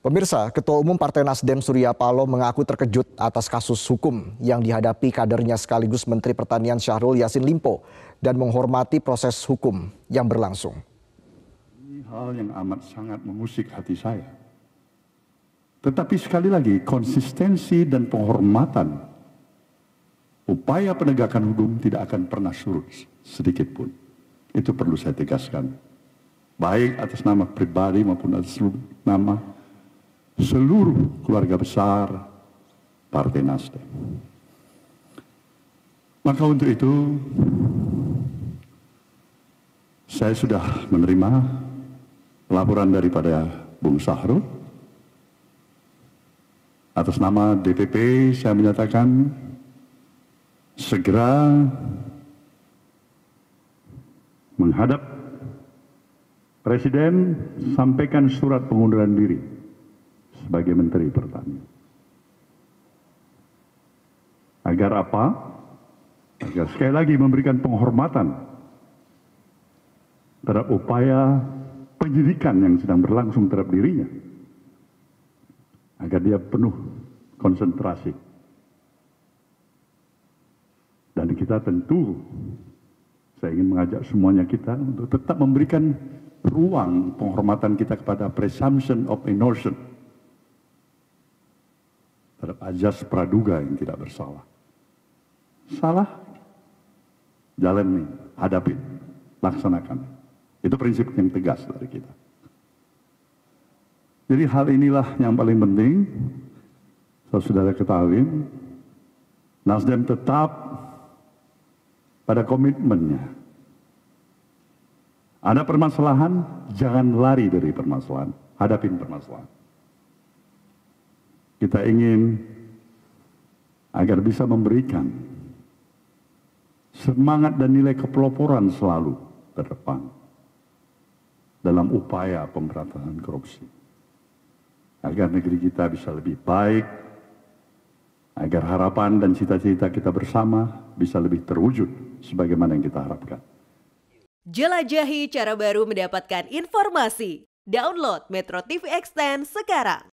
Pemirsa, Ketua Umum Partai Nasdem Surya Paloh mengaku terkejut atas kasus hukum yang dihadapi kadernya sekaligus Menteri Pertanian Syahrul Yasin Limpo dan menghormati proses hukum yang berlangsung. Ini hal yang amat sangat mengusik hati saya. Tetapi sekali lagi, konsistensi dan penghormatan upaya penegakan hukum tidak akan pernah surut sedikit pun. Itu perlu saya tegaskan. Baik atas nama pribadi maupun atas nama seluruh keluarga besar Partai Nasdem. Maka untuk itu, saya sudah menerima laporan daripada Bung Sahru Atas nama DPP, saya menyatakan segera menghadap Presiden sampaikan surat pengunduran diri sebagai Menteri Pertanian. Agar apa? Agar sekali lagi memberikan penghormatan terhadap upaya penyidikan yang sedang berlangsung terhadap dirinya. Agar dia penuh konsentrasi. Dan kita tentu, saya ingin mengajak semuanya kita untuk tetap memberikan ruang penghormatan kita kepada presumption of innocence terhadap ajas praduga yang tidak bersalah. Salah, jalan nih hadapi, laksanakan. Itu prinsip yang tegas dari kita. Jadi hal inilah yang paling penting. Saudara ketahui, Nasdem tetap pada komitmennya. Ada permasalahan, jangan lari dari permasalahan. Hadapin permasalahan. Kita ingin agar bisa memberikan semangat dan nilai kepeloporan selalu terdepan dalam upaya pemberantasan korupsi. Agar negeri kita bisa lebih baik, agar harapan dan cita-cita kita bersama bisa lebih terwujud sebagaimana yang kita harapkan. Jelajahi cara baru mendapatkan informasi. Download Metro TV Extend sekarang.